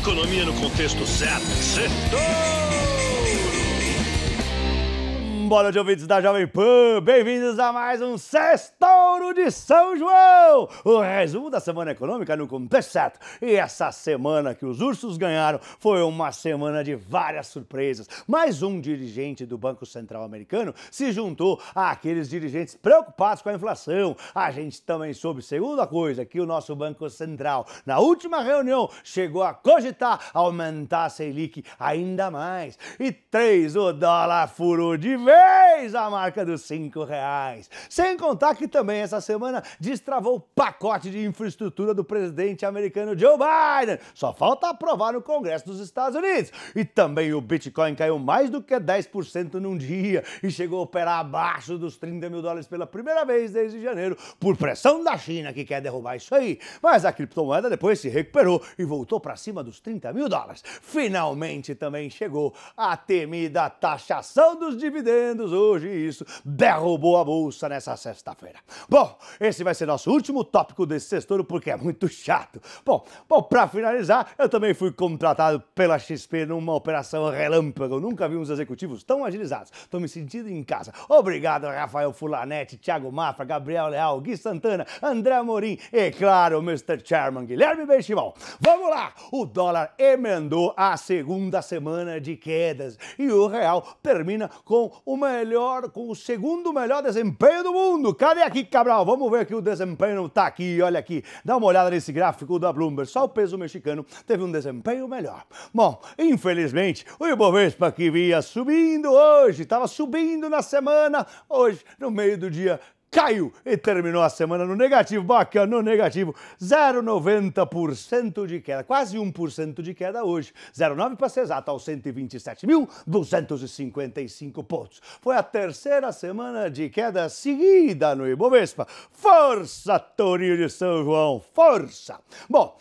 economia no contexto certo. Setor! Bora de ouvintes da Jovem Pan, bem-vindos a mais um Sextouro de São João! O resumo da semana econômica no contexto certo. E essa semana que os ursos ganharam foi uma semana de várias surpresas. Mais um dirigente do Banco Central americano se juntou àqueles dirigentes preocupados com a inflação. A gente também soube, segunda coisa, que o nosso Banco Central, na última reunião, chegou a cogitar aumentar a Selic ainda mais. E três, o dólar furou de vez vez a marca dos cinco reais. Sem contar que também essa semana destravou o pacote de infraestrutura do presidente americano Joe Biden. Só falta aprovar no Congresso dos Estados Unidos. E também o Bitcoin caiu mais do que 10% num dia e chegou a operar abaixo dos 30 mil dólares pela primeira vez desde janeiro, por pressão da China que quer derrubar isso aí. Mas a criptomoeda depois se recuperou e voltou para cima dos 30 mil dólares. Finalmente também chegou a temida taxação dos dividendos hoje isso derrubou a bolsa nessa sexta-feira. Bom, esse vai ser nosso último tópico desse sextouro porque é muito chato. Bom, bom para finalizar, eu também fui contratado pela XP numa operação relâmpago. nunca vi uns executivos tão agilizados. Estou me sentindo em casa. Obrigado, Rafael Fulanetti, Thiago Mafra, Gabriel Leal, Gui Santana, André Amorim e, claro, Mr. Chairman Guilherme Benchimol. Vamos lá! O dólar emendou a segunda semana de quedas e o real termina com o melhor, com o segundo melhor desempenho do mundo. Cadê aqui, Cabral? Vamos ver que o desempenho não tá aqui, olha aqui. Dá uma olhada nesse gráfico da Bloomberg. Só o peso mexicano teve um desempenho melhor. Bom, infelizmente, o Ibovespa que vinha subindo hoje, estava subindo na semana, hoje, no meio do dia, caiu e terminou a semana no negativo, bacana, no negativo, 0,90% de queda, quase 1% de queda hoje, 0,9% para ser exato, aos 127.255 pontos. Foi a terceira semana de queda seguida no Ibovespa. Força, Torinho de São João, força! Bom,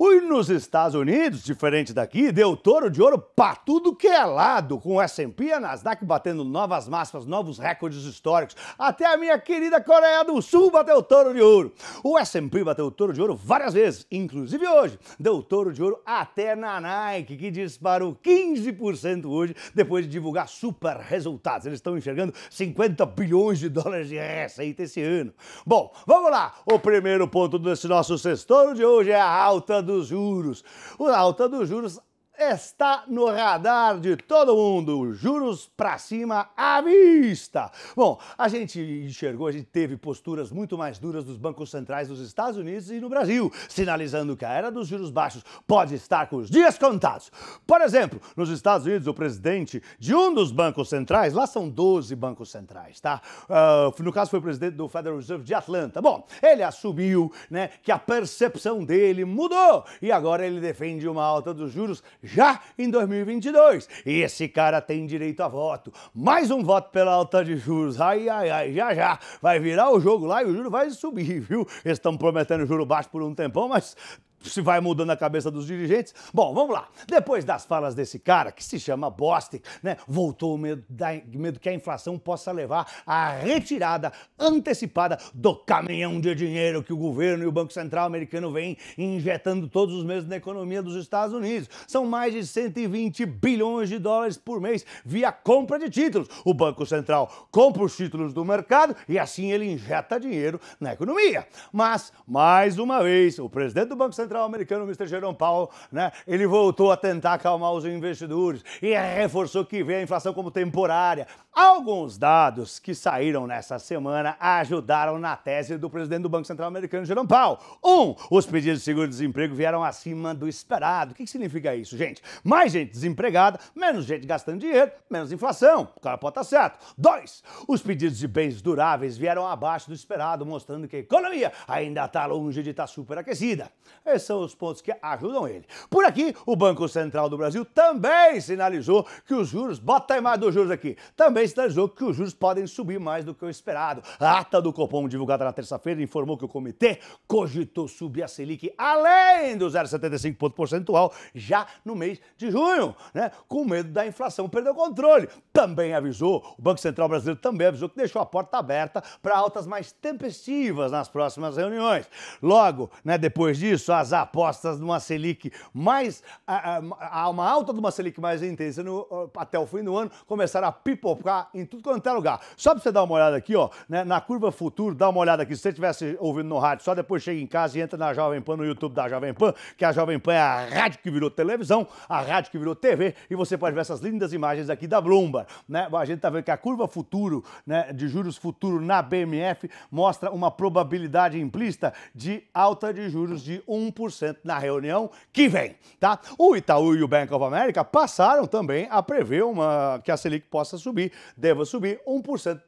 e nos Estados Unidos, diferente daqui, deu touro de ouro para tudo que é lado, com o S&P e a Nasdaq batendo novas máximas, novos recordes históricos. Até a minha querida Coreia do Sul bateu touro de ouro. O S&P bateu touro de ouro várias vezes, inclusive hoje. Deu touro de ouro até na Nike, que disparou 15% hoje depois de divulgar super resultados. Eles estão enxergando 50 bilhões de dólares de receita esse ano. Bom, vamos lá. O primeiro ponto desse nosso sextouro de hoje é a alta dos juros. A alta dos juros está no radar de todo mundo. Juros para cima à vista. Bom, a gente enxergou, a gente teve posturas muito mais duras dos bancos centrais dos Estados Unidos e no Brasil, sinalizando que a era dos juros baixos pode estar com os dias contados. Por exemplo, nos Estados Unidos, o presidente de um dos bancos centrais, lá são 12 bancos centrais, tá? Uh, no caso, foi o presidente do Federal Reserve de Atlanta. Bom, ele assumiu né, que a percepção dele mudou e agora ele defende uma alta dos juros já em 2022. E esse cara tem direito a voto. Mais um voto pela alta de juros. Ai, ai, ai, já já. Vai virar o jogo lá e o juro vai subir, viu? Eles estão prometendo juro baixo por um tempão, mas se vai mudando a cabeça dos dirigentes. Bom, vamos lá. Depois das falas desse cara, que se chama Bostic, né, voltou o medo, da, medo que a inflação possa levar à retirada antecipada do caminhão de dinheiro que o governo e o Banco Central americano vêm injetando todos os meses na economia dos Estados Unidos. São mais de 120 bilhões de dólares por mês via compra de títulos. O Banco Central compra os títulos do mercado e assim ele injeta dinheiro na economia. Mas, mais uma vez, o presidente do Banco Central Central americano, Mr. Jerome Powell, né, ele voltou a tentar acalmar os investidores e reforçou que vê a inflação como temporária. Alguns dados que saíram nessa semana ajudaram na tese do presidente do Banco Central americano, Jerome Powell. Um, os pedidos de seguro-desemprego vieram acima do esperado. O que, que significa isso, gente? Mais gente desempregada, menos gente gastando dinheiro, menos inflação. O cara pode estar tá certo. Dois, os pedidos de bens duráveis vieram abaixo do esperado, mostrando que a economia ainda está longe de estar tá superaquecida são os pontos que ajudam ele? Por aqui, o Banco Central do Brasil também sinalizou que os juros, bota a imagem dos juros aqui, também sinalizou que os juros podem subir mais do que o esperado. A ata do Copom, divulgada na terça-feira, informou que o comitê cogitou subir a Selic além do 0,75 ponto percentual já no mês de junho, né? Com medo da inflação perder o controle. Também avisou, o Banco Central Brasileiro também avisou que deixou a porta aberta para altas mais tempestivas nas próximas reuniões. Logo, né, depois disso, as as apostas de uma Selic mais. A, a, a, uma alta de uma Selic mais intensa no, até o fim do ano começaram a pipocar em tudo quanto é lugar. Só pra você dar uma olhada aqui, ó, né, na curva futuro, dá uma olhada aqui. Se você estivesse ouvindo no rádio, só depois chega em casa e entra na Jovem Pan, no YouTube da Jovem Pan, que a Jovem Pan é a rádio que virou televisão, a rádio que virou TV, e você pode ver essas lindas imagens aqui da Bloomberg. Né? A gente tá vendo que a curva futuro, né, de juros futuro na BMF, mostra uma probabilidade implícita de alta de juros de 1%. 1% na reunião que vem, tá? O Itaú e o Bank of America passaram também a prever uma, que a Selic possa subir, deva subir 1%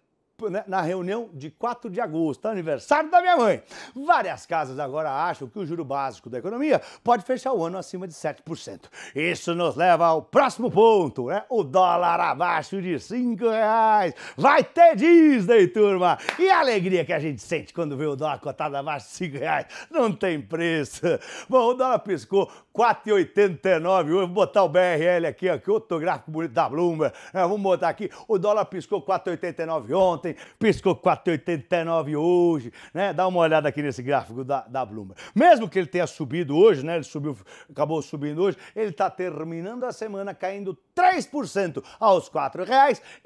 né, na reunião de 4 de agosto, aniversário da minha mãe. Várias casas agora acham que o juro básico da economia pode fechar o ano acima de 7%. Isso nos leva ao próximo ponto, né? O dólar abaixo de 5 reais. Vai ter Disney, turma! E a alegria que a gente sente quando vê o dólar cotado abaixo de 5 reais. Não tem preço. Bom, o dólar piscou 4,89. Vou botar o BRL aqui, ó, que outro gráfico bonito da Bloomberg. É, vamos botar aqui. O dólar piscou 4,89 ontem, piscou 4,89 hoje, né? Dá uma olhada aqui nesse gráfico da, da Bloomberg. Mesmo que ele tenha subido hoje, né? Ele subiu, acabou subindo hoje, ele está terminando a semana caindo 3% aos R$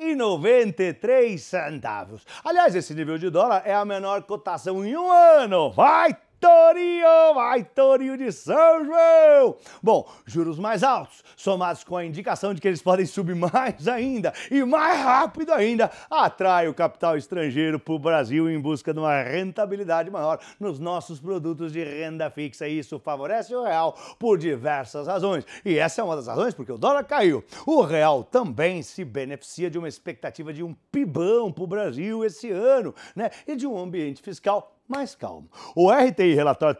4,93. Aliás, esse nível de dólar é a menor cotação em um ano. Vai Torinho, vai Torinho de São João! Bom, juros mais altos, somados com a indicação de que eles podem subir mais ainda e mais rápido ainda, atrai o capital estrangeiro para o Brasil em busca de uma rentabilidade maior nos nossos produtos de renda fixa. E isso favorece o real por diversas razões. E essa é uma das razões porque o dólar caiu. O real também se beneficia de uma expectativa de um pibão para o Brasil esse ano, né? E de um ambiente fiscal mais calmo. O RTI, relatório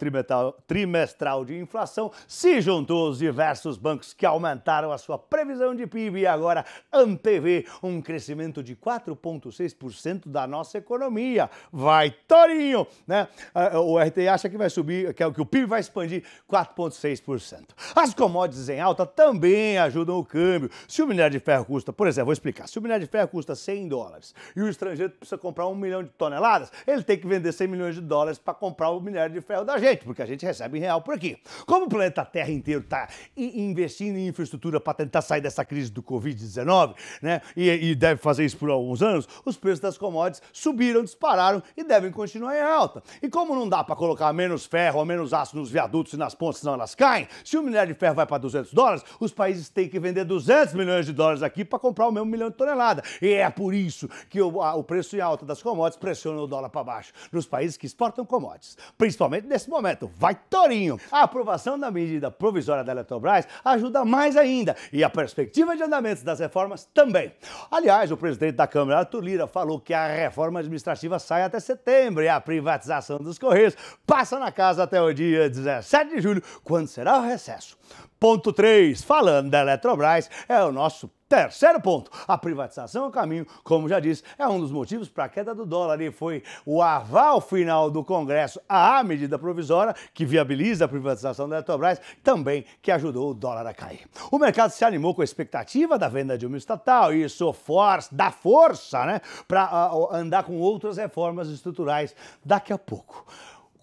trimestral de inflação, se juntou aos diversos bancos que aumentaram a sua previsão de PIB e agora antevê um crescimento de 4,6% da nossa economia. Vai, Torinho! Né? Ah, o RTI acha que vai subir, que é o PIB vai expandir 4,6%. As commodities em alta também ajudam o câmbio. Se o minério de ferro custa, por exemplo, vou explicar, se o minério de ferro custa 100 dólares e o estrangeiro precisa comprar um milhão de toneladas, ele tem que vender 100 milhões milhões de dólares para comprar o minério de ferro da gente, porque a gente recebe em real por aqui. Como o planeta Terra inteiro está investindo em infraestrutura para tentar sair dessa crise do Covid-19, né, e, e, deve fazer isso por alguns anos, os preços das commodities subiram, dispararam e devem continuar em alta. E como não dá para colocar menos ferro ou menos aço nos viadutos e nas pontes, senão elas caem, se o minério de ferro vai para 200 dólares, os países têm que vender 200 milhões de dólares aqui para comprar o mesmo milhão de toneladas. E é por isso que o, a, o preço em alta das commodities pressiona o dólar para baixo. Nos países que que exportam commodities, principalmente nesse momento. Vai Torinho! A aprovação da medida provisória da Eletrobras ajuda mais ainda e a perspectiva de andamento das reformas também. Aliás, o presidente da Câmara, Arthur Lira, falou que a reforma administrativa sai até setembro e a privatização dos Correios passa na casa até o dia 17 de julho, quando será o recesso. Ponto 3, falando da Eletrobras, é o nosso terceiro ponto. A privatização é o caminho, como já disse, é um dos motivos para a queda do dólar e foi o aval final do Congresso à medida provisória que viabiliza a privatização da Eletrobras, também que ajudou o dólar a cair. O mercado se animou com a expectativa da venda de uma estatal e isso for dá força né, para ah, andar com outras reformas estruturais daqui a pouco.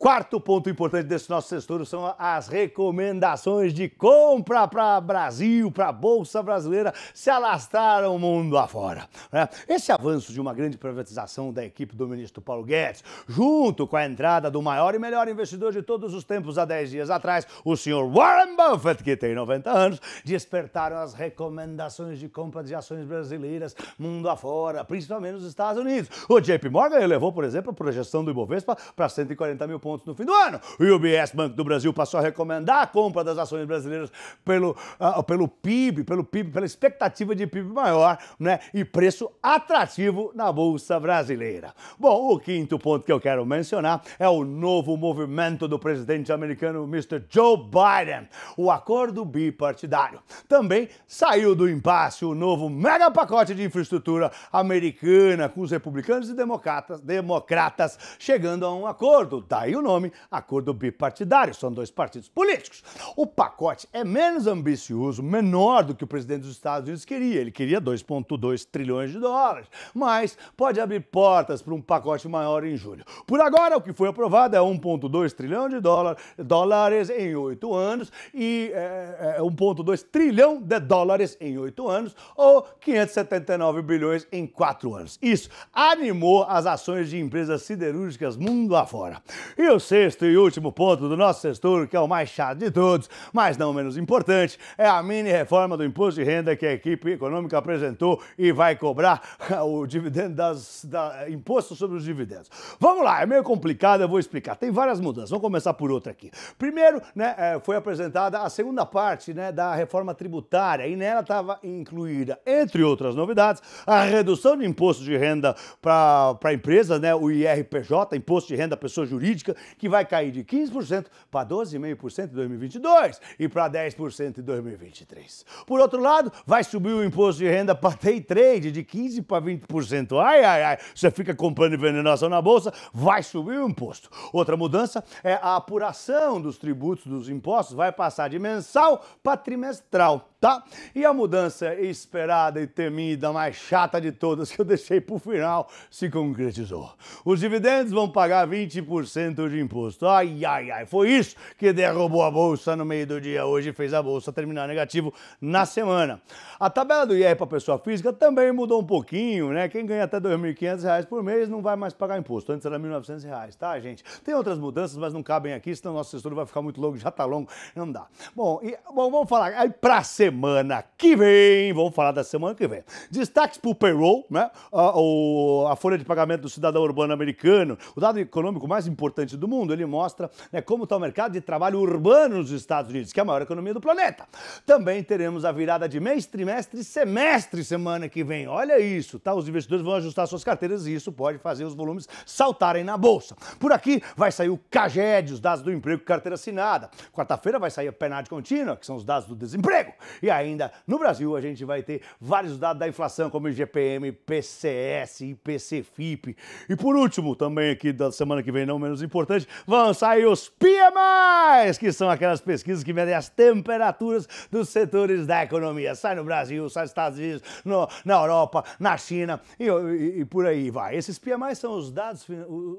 Quarto ponto importante desse nosso sexto são as recomendações de compra para Brasil, para a Bolsa Brasileira, se alastraram o mundo afora. Né? Esse avanço de uma grande privatização da equipe do ministro Paulo Guedes, junto com a entrada do maior e melhor investidor de todos os tempos há 10 dias atrás, o senhor Warren Buffett, que tem 90 anos, despertaram as recomendações de compra de ações brasileiras mundo afora, principalmente nos Estados Unidos. O JP Morgan elevou, por exemplo, a projeção do Ibovespa para 140 mil pontos pontos no fim do ano. o UBS Banco do Brasil passou a recomendar a compra das ações brasileiras pelo, uh, pelo PIB, pelo PIB, pela expectativa de PIB maior, né? E preço atrativo na Bolsa Brasileira. Bom, o quinto ponto que eu quero mencionar é o novo movimento do presidente americano Mr. Joe Biden. O acordo bipartidário também saiu do impasse o novo mega pacote de infraestrutura americana com os republicanos e democratas, democratas chegando a um acordo. Daí o o nome, acordo bipartidário, são dois partidos políticos. O pacote é menos ambicioso, menor do que o presidente dos Estados Unidos queria. Ele queria 2,2 trilhões de dólares, mas pode abrir portas para um pacote maior em julho. Por agora, o que foi aprovado é 1,2 trilhão de dólar, dólares em oito anos e é, é, 1,2 é, trilhão de dólares em oito anos ou 579 bilhões em quatro anos. Isso animou as ações de empresas siderúrgicas mundo afora. E o sexto e último ponto do nosso sexturo, que é o mais chato de todos, mas não menos importante, é a mini reforma do imposto de renda que a equipe econômica apresentou e vai cobrar o dividendo das da, imposto sobre os dividendos. Vamos lá, é meio complicado, eu vou explicar. Tem várias mudanças. Vamos começar por outra aqui. Primeiro, né, é, foi apresentada a segunda parte né, da reforma tributária e nela estava incluída, entre outras novidades, a redução do imposto de renda para empresas, né, o IRPJ, imposto de renda pessoa jurídica política, que vai cair de 15% para 12,5% em 2022 e para 10% em 2023. Por outro lado, vai subir o imposto de renda para day trade de 15% para 20%. Ai, ai, ai, você fica comprando e vendendo ação na bolsa, vai subir o imposto. Outra mudança é a apuração dos tributos dos impostos vai passar de mensal para trimestral tá? E a mudança esperada e temida, mais chata de todas, que eu deixei para o final, se concretizou. Os dividendos vão pagar 20% de imposto. Ai, ai, ai, foi isso que derrubou a bolsa no meio do dia hoje e fez a bolsa terminar negativo na semana. A tabela do IR para pessoa física também mudou um pouquinho, né? Quem ganha até R$ 2.500 por mês não vai mais pagar imposto. Antes era R$ 1.900, tá, gente? Tem outras mudanças, mas não cabem aqui, senão nosso estudo vai ficar muito longo, já tá longo, não dá. Bom, e, bom vamos falar. Aí, para ser semana que vem. Vamos falar da semana que vem. Destaques para o payroll, né? A, ah, o, a folha de pagamento do cidadão urbano americano, o dado econômico mais importante do mundo. Ele mostra né, como está o mercado de trabalho urbano nos Estados Unidos, que é a maior economia do planeta. Também teremos a virada de mês, trimestre e semestre semana que vem. Olha isso, tá? Os investidores vão ajustar suas carteiras e isso pode fazer os volumes saltarem na bolsa. Por aqui vai sair o CAGED, os dados do emprego e carteira assinada. Quarta-feira vai sair a PNAD contínua, que são os dados do desemprego. E ainda no Brasil a gente vai ter vários dados da inflação, como IGPM, PCS, IPCFIP. E por último, também aqui da semana que vem, não menos importante, vão sair os PMIs, que são aquelas pesquisas que medem as temperaturas dos setores da economia. Sai no Brasil, sai nos Estados Unidos, no, na Europa, na China e, e, e, por aí vai. Esses PMIs são os dados,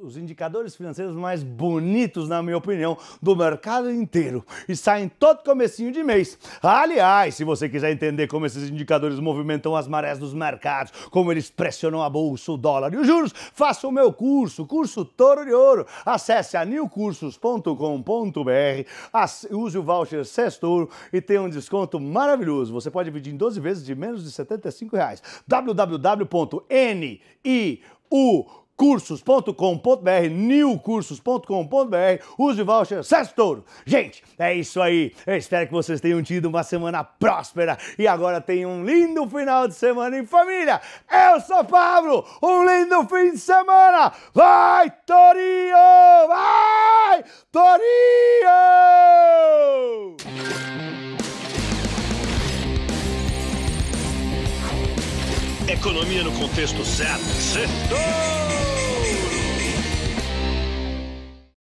os indicadores financeiros mais bonitos, na minha opinião, do mercado inteiro. E saem todo comecinho de mês. Aliás, mas se você quiser entender como esses indicadores movimentam as marés dos mercados, como eles pressionam a bolsa, o dólar e os juros, faça o meu curso, curso Toro de Ouro. Acesse a newcursos.com.br, use o voucher Sextouro e tenha um desconto maravilhoso. Você pode dividir em 12 vezes de menos de R$ 75 reais. www.niu cursos.com.br, newcursos.com.br, use voucher César Touro. Gente, é isso aí. Eu espero que vocês tenham tido uma semana próspera e agora tenham um lindo final de semana em família. Eu sou Pablo, um lindo fim de semana. Vai, Torinho! Vai, Torinho! Economia no contexto certo. Setor!